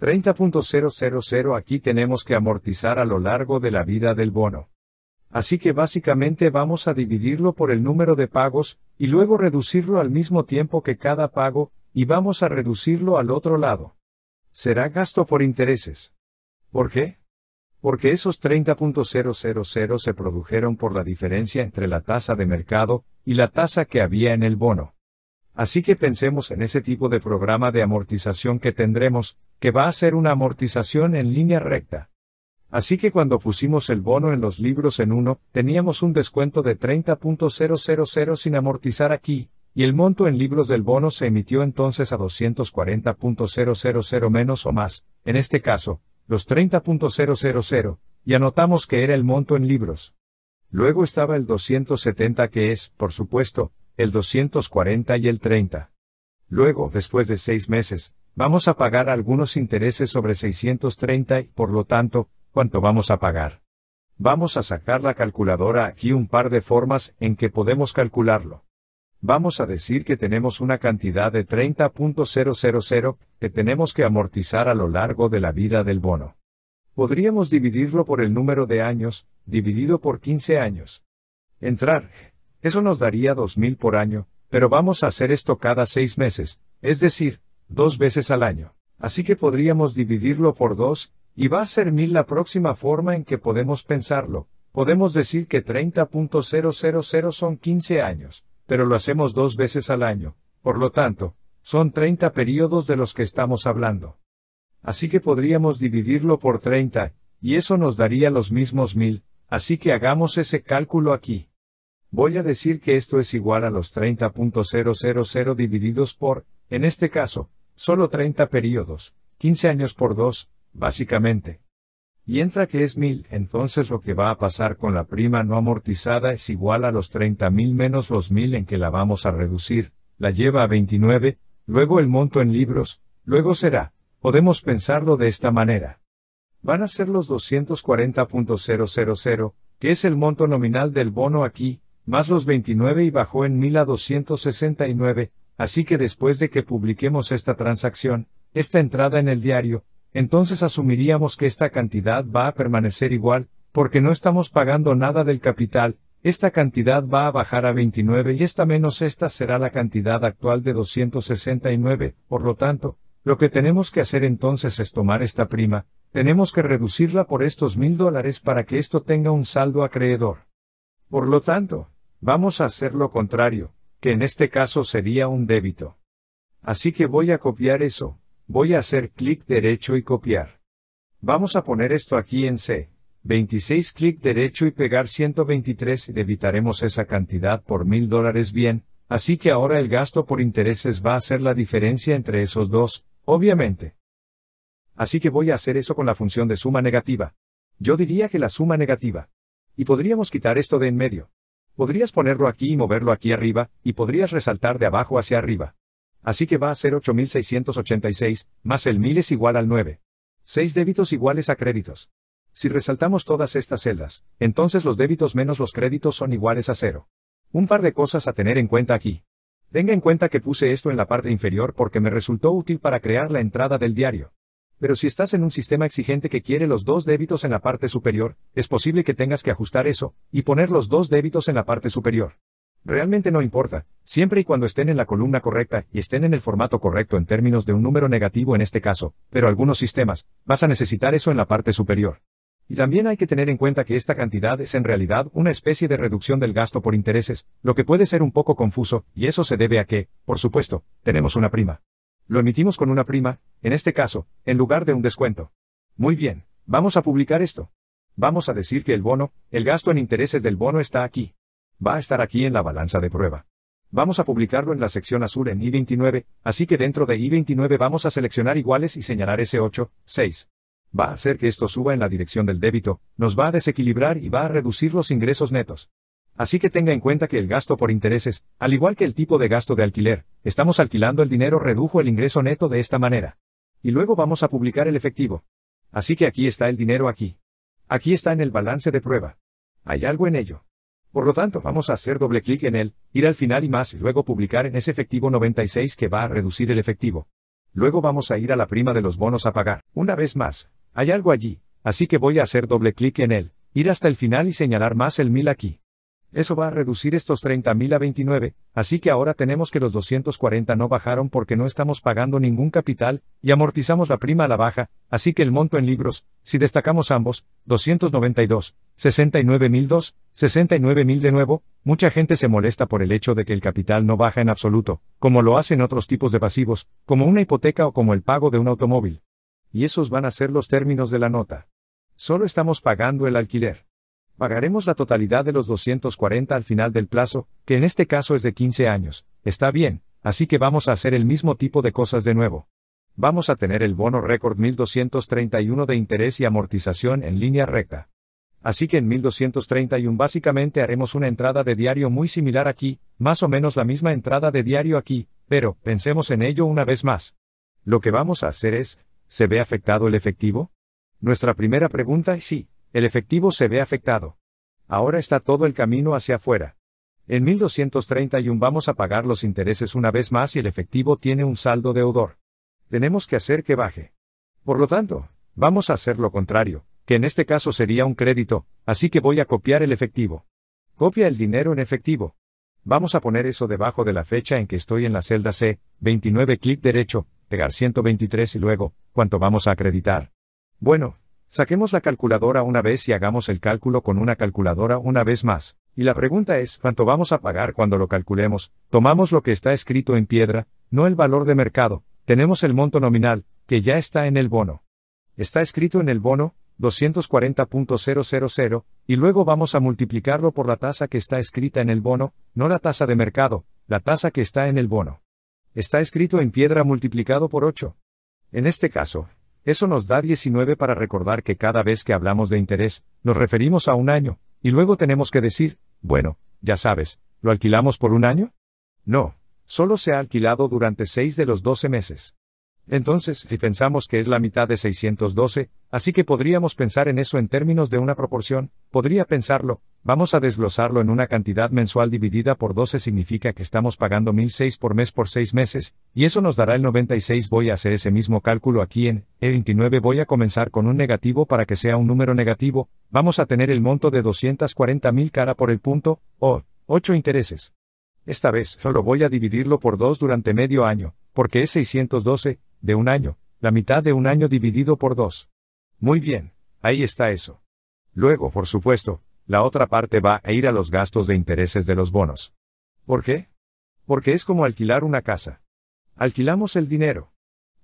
30.000 aquí tenemos que amortizar a lo largo de la vida del bono. Así que básicamente vamos a dividirlo por el número de pagos, y luego reducirlo al mismo tiempo que cada pago, y vamos a reducirlo al otro lado. Será gasto por intereses. ¿Por qué? Porque esos 30.000 se produjeron por la diferencia entre la tasa de mercado y la tasa que había en el bono. Así que pensemos en ese tipo de programa de amortización que tendremos, que va a ser una amortización en línea recta. Así que cuando pusimos el bono en los libros en uno, teníamos un descuento de 30.000 sin amortizar aquí, y el monto en libros del bono se emitió entonces a 240.000 menos o más, en este caso, los 30.000, y anotamos que era el monto en libros. Luego estaba el 270 que es, por supuesto, el 240 y el 30. Luego, después de seis meses, Vamos a pagar algunos intereses sobre 630 y, por lo tanto, ¿cuánto vamos a pagar? Vamos a sacar la calculadora aquí un par de formas en que podemos calcularlo. Vamos a decir que tenemos una cantidad de 30.000 que tenemos que amortizar a lo largo de la vida del bono. Podríamos dividirlo por el número de años, dividido por 15 años. Entrar. Eso nos daría 2.000 por año, pero vamos a hacer esto cada seis meses, es decir, dos veces al año. Así que podríamos dividirlo por dos, y va a ser mil la próxima forma en que podemos pensarlo. Podemos decir que 30.000 son 15 años, pero lo hacemos dos veces al año, por lo tanto, son 30 periodos de los que estamos hablando. Así que podríamos dividirlo por 30, y eso nos daría los mismos mil, así que hagamos ese cálculo aquí. Voy a decir que esto es igual a los 30.000 divididos por, en este caso, Solo 30 periodos, 15 años por 2, básicamente. Y entra que es 1000, entonces lo que va a pasar con la prima no amortizada es igual a los 30.000 menos los 1000 en que la vamos a reducir, la lleva a 29, luego el monto en libros, luego será, podemos pensarlo de esta manera. Van a ser los 240.000, que es el monto nominal del bono aquí, más los 29 y bajó en 1000 a 269, así que después de que publiquemos esta transacción, esta entrada en el diario, entonces asumiríamos que esta cantidad va a permanecer igual, porque no estamos pagando nada del capital, esta cantidad va a bajar a 29 y esta menos esta será la cantidad actual de 269, por lo tanto, lo que tenemos que hacer entonces es tomar esta prima, tenemos que reducirla por estos mil dólares para que esto tenga un saldo acreedor. Por lo tanto, vamos a hacer lo contrario, que en este caso sería un débito. Así que voy a copiar eso, voy a hacer clic derecho y copiar. Vamos a poner esto aquí en C, 26 clic derecho y pegar 123 y debitaremos esa cantidad por mil dólares bien, así que ahora el gasto por intereses va a ser la diferencia entre esos dos, obviamente. Así que voy a hacer eso con la función de suma negativa. Yo diría que la suma negativa. Y podríamos quitar esto de en medio. Podrías ponerlo aquí y moverlo aquí arriba, y podrías resaltar de abajo hacia arriba. Así que va a ser 8686, más el 1000 es igual al 9. 6 débitos iguales a créditos. Si resaltamos todas estas celdas, entonces los débitos menos los créditos son iguales a 0. Un par de cosas a tener en cuenta aquí. Tenga en cuenta que puse esto en la parte inferior porque me resultó útil para crear la entrada del diario. Pero si estás en un sistema exigente que quiere los dos débitos en la parte superior, es posible que tengas que ajustar eso, y poner los dos débitos en la parte superior. Realmente no importa, siempre y cuando estén en la columna correcta y estén en el formato correcto en términos de un número negativo en este caso, pero algunos sistemas, vas a necesitar eso en la parte superior. Y también hay que tener en cuenta que esta cantidad es en realidad una especie de reducción del gasto por intereses, lo que puede ser un poco confuso, y eso se debe a que, por supuesto, tenemos una prima. Lo emitimos con una prima, en este caso, en lugar de un descuento. Muy bien, vamos a publicar esto. Vamos a decir que el bono, el gasto en intereses del bono está aquí. Va a estar aquí en la balanza de prueba. Vamos a publicarlo en la sección azul en I29, así que dentro de I29 vamos a seleccionar iguales y señalar S8, 6. Va a hacer que esto suba en la dirección del débito, nos va a desequilibrar y va a reducir los ingresos netos. Así que tenga en cuenta que el gasto por intereses, al igual que el tipo de gasto de alquiler, estamos alquilando el dinero redujo el ingreso neto de esta manera. Y luego vamos a publicar el efectivo. Así que aquí está el dinero aquí. Aquí está en el balance de prueba. Hay algo en ello. Por lo tanto, vamos a hacer doble clic en él, ir al final y más, y luego publicar en ese efectivo 96 que va a reducir el efectivo. Luego vamos a ir a la prima de los bonos a pagar. Una vez más, hay algo allí, así que voy a hacer doble clic en él, ir hasta el final y señalar más el 1000 aquí. Eso va a reducir estos 30.000 a 29, así que ahora tenemos que los 240 no bajaron porque no estamos pagando ningún capital, y amortizamos la prima a la baja, así que el monto en libros, si destacamos ambos, 292, 69.002, 69.000 de nuevo, mucha gente se molesta por el hecho de que el capital no baja en absoluto, como lo hacen otros tipos de pasivos, como una hipoteca o como el pago de un automóvil. Y esos van a ser los términos de la nota. Solo estamos pagando el alquiler. Pagaremos la totalidad de los 240 al final del plazo, que en este caso es de 15 años, está bien, así que vamos a hacer el mismo tipo de cosas de nuevo. Vamos a tener el bono récord 1231 de interés y amortización en línea recta. Así que en 1231 básicamente haremos una entrada de diario muy similar aquí, más o menos la misma entrada de diario aquí, pero pensemos en ello una vez más. Lo que vamos a hacer es, ¿se ve afectado el efectivo? Nuestra primera pregunta es sí, el efectivo se ve afectado. Ahora está todo el camino hacia afuera. En 1231 vamos a pagar los intereses una vez más y el efectivo tiene un saldo deudor. Tenemos que hacer que baje. Por lo tanto, vamos a hacer lo contrario, que en este caso sería un crédito, así que voy a copiar el efectivo. Copia el dinero en efectivo. Vamos a poner eso debajo de la fecha en que estoy en la celda C, 29 clic derecho, pegar 123 y luego, ¿cuánto vamos a acreditar? Bueno, Saquemos la calculadora una vez y hagamos el cálculo con una calculadora una vez más. Y la pregunta es, ¿cuánto vamos a pagar cuando lo calculemos? Tomamos lo que está escrito en piedra, no el valor de mercado, tenemos el monto nominal, que ya está en el bono. Está escrito en el bono, 240.000, y luego vamos a multiplicarlo por la tasa que está escrita en el bono, no la tasa de mercado, la tasa que está en el bono. Está escrito en piedra multiplicado por 8. En este caso, eso nos da 19 para recordar que cada vez que hablamos de interés, nos referimos a un año, y luego tenemos que decir, bueno, ya sabes, ¿lo alquilamos por un año? No, solo se ha alquilado durante 6 de los 12 meses. Entonces, si pensamos que es la mitad de 612, Así que podríamos pensar en eso en términos de una proporción, podría pensarlo, vamos a desglosarlo en una cantidad mensual dividida por 12 significa que estamos pagando 1006 por mes por 6 meses, y eso nos dará el 96 voy a hacer ese mismo cálculo aquí en el 29 voy a comenzar con un negativo para que sea un número negativo, vamos a tener el monto de 240.000 cara por el punto, o 8 intereses. Esta vez solo voy a dividirlo por 2 durante medio año, porque es 612, de un año, la mitad de un año dividido por 2. Muy bien, ahí está eso. Luego, por supuesto, la otra parte va a ir a los gastos de intereses de los bonos. ¿Por qué? Porque es como alquilar una casa. Alquilamos el dinero.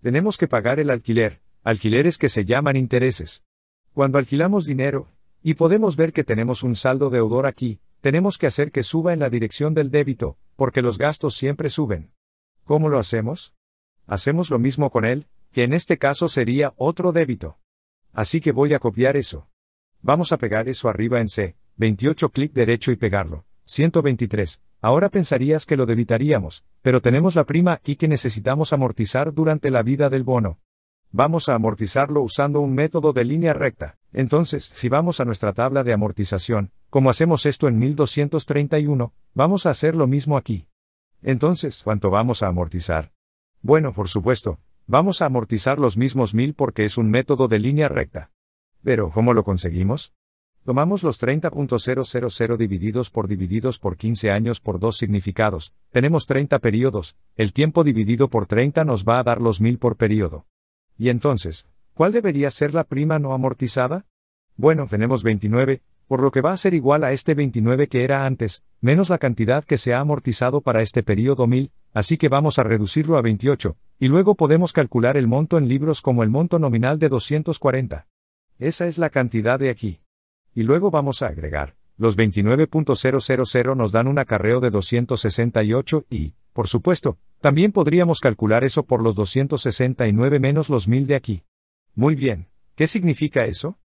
Tenemos que pagar el alquiler, alquileres que se llaman intereses. Cuando alquilamos dinero, y podemos ver que tenemos un saldo deudor aquí, tenemos que hacer que suba en la dirección del débito, porque los gastos siempre suben. ¿Cómo lo hacemos? Hacemos lo mismo con él, que en este caso sería otro débito. Así que voy a copiar eso. Vamos a pegar eso arriba en C, 28 clic derecho y pegarlo. 123. Ahora pensarías que lo debitaríamos, pero tenemos la prima y que necesitamos amortizar durante la vida del bono. Vamos a amortizarlo usando un método de línea recta. Entonces, si vamos a nuestra tabla de amortización, como hacemos esto en 1231, vamos a hacer lo mismo aquí. Entonces, ¿cuánto vamos a amortizar? Bueno, por supuesto, Vamos a amortizar los mismos 1000 porque es un método de línea recta. Pero, ¿cómo lo conseguimos? Tomamos los 30.000 divididos por divididos por 15 años por dos significados, tenemos 30 periodos, el tiempo dividido por 30 nos va a dar los 1000 por periodo. Y entonces, ¿cuál debería ser la prima no amortizada? Bueno, tenemos 29, por lo que va a ser igual a este 29 que era antes, menos la cantidad que se ha amortizado para este periodo 1000, así que vamos a reducirlo a 28, y luego podemos calcular el monto en libros como el monto nominal de 240. Esa es la cantidad de aquí. Y luego vamos a agregar, los 29.000 nos dan un acarreo de 268 y, por supuesto, también podríamos calcular eso por los 269 menos los 1000 de aquí. Muy bien, ¿qué significa eso?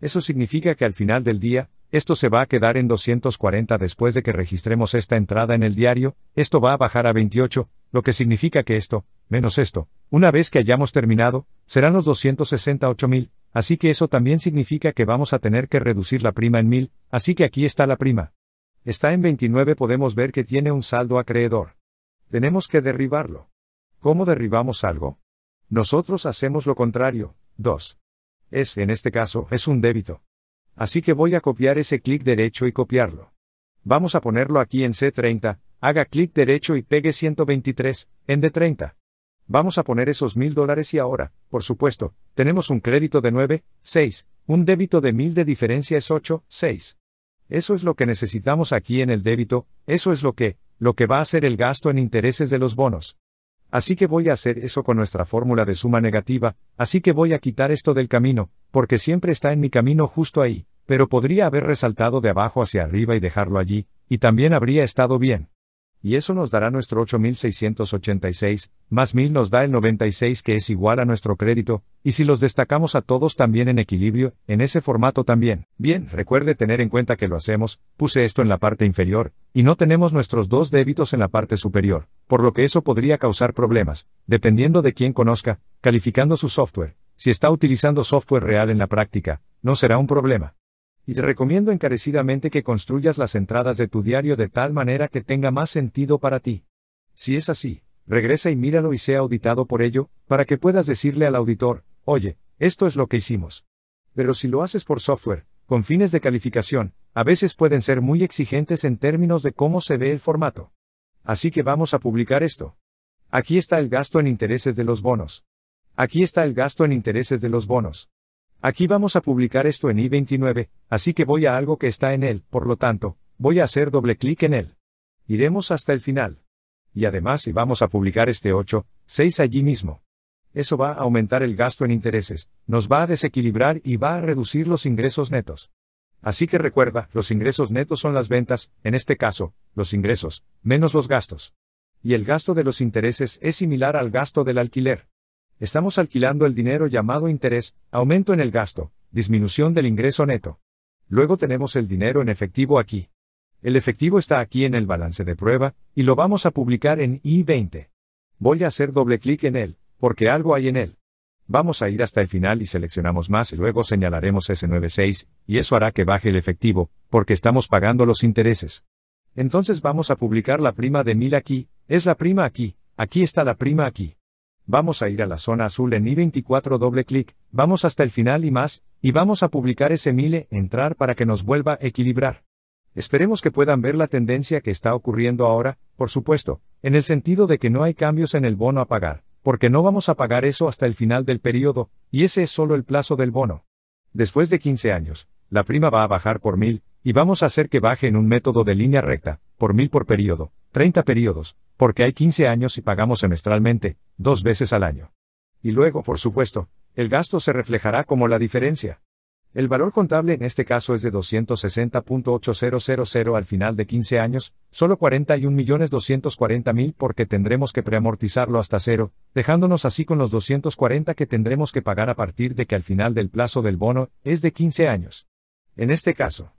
Eso significa que al final del día, esto se va a quedar en 240 después de que registremos esta entrada en el diario, esto va a bajar a 28, lo que significa que esto, menos esto, una vez que hayamos terminado, serán los 268 mil, así que eso también significa que vamos a tener que reducir la prima en mil, así que aquí está la prima. Está en 29 podemos ver que tiene un saldo acreedor. Tenemos que derribarlo. ¿Cómo derribamos algo? Nosotros hacemos lo contrario, 2. Es, en este caso, es un débito. Así que voy a copiar ese clic derecho y copiarlo. Vamos a ponerlo aquí en C30, haga clic derecho y pegue 123, en D30. Vamos a poner esos mil dólares y ahora, por supuesto, tenemos un crédito de nueve, seis, un débito de mil de diferencia es ocho, seis. Eso es lo que necesitamos aquí en el débito, eso es lo que, lo que va a ser el gasto en intereses de los bonos. Así que voy a hacer eso con nuestra fórmula de suma negativa, así que voy a quitar esto del camino, porque siempre está en mi camino justo ahí, pero podría haber resaltado de abajo hacia arriba y dejarlo allí, y también habría estado bien y eso nos dará nuestro 8686, más 1000 nos da el 96 que es igual a nuestro crédito, y si los destacamos a todos también en equilibrio, en ese formato también. Bien, recuerde tener en cuenta que lo hacemos, puse esto en la parte inferior, y no tenemos nuestros dos débitos en la parte superior, por lo que eso podría causar problemas, dependiendo de quien conozca, calificando su software. Si está utilizando software real en la práctica, no será un problema y te recomiendo encarecidamente que construyas las entradas de tu diario de tal manera que tenga más sentido para ti. Si es así, regresa y míralo y sea auditado por ello, para que puedas decirle al auditor, oye, esto es lo que hicimos. Pero si lo haces por software, con fines de calificación, a veces pueden ser muy exigentes en términos de cómo se ve el formato. Así que vamos a publicar esto. Aquí está el gasto en intereses de los bonos. Aquí está el gasto en intereses de los bonos. Aquí vamos a publicar esto en i29, así que voy a algo que está en él, por lo tanto, voy a hacer doble clic en él. Iremos hasta el final. Y además si vamos a publicar este 8, 6 allí mismo. Eso va a aumentar el gasto en intereses, nos va a desequilibrar y va a reducir los ingresos netos. Así que recuerda, los ingresos netos son las ventas, en este caso, los ingresos, menos los gastos. Y el gasto de los intereses es similar al gasto del alquiler. Estamos alquilando el dinero llamado interés, aumento en el gasto, disminución del ingreso neto. Luego tenemos el dinero en efectivo aquí. El efectivo está aquí en el balance de prueba, y lo vamos a publicar en I20. Voy a hacer doble clic en él, porque algo hay en él. Vamos a ir hasta el final y seleccionamos más y luego señalaremos S96, y eso hará que baje el efectivo, porque estamos pagando los intereses. Entonces vamos a publicar la prima de 1000 aquí, es la prima aquí, aquí está la prima aquí vamos a ir a la zona azul en i24 doble clic, vamos hasta el final y más, y vamos a publicar ese mile, entrar para que nos vuelva a equilibrar. Esperemos que puedan ver la tendencia que está ocurriendo ahora, por supuesto, en el sentido de que no hay cambios en el bono a pagar, porque no vamos a pagar eso hasta el final del periodo, y ese es solo el plazo del bono. Después de 15 años, la prima va a bajar por mil, y vamos a hacer que baje en un método de línea recta, por mil por periodo, 30 periodos, porque hay 15 años y pagamos semestralmente, dos veces al año. Y luego, por supuesto, el gasto se reflejará como la diferencia. El valor contable en este caso es de 260.8000 al final de 15 años, solo 41.240.000 porque tendremos que preamortizarlo hasta cero, dejándonos así con los 240 que tendremos que pagar a partir de que al final del plazo del bono es de 15 años. En este caso,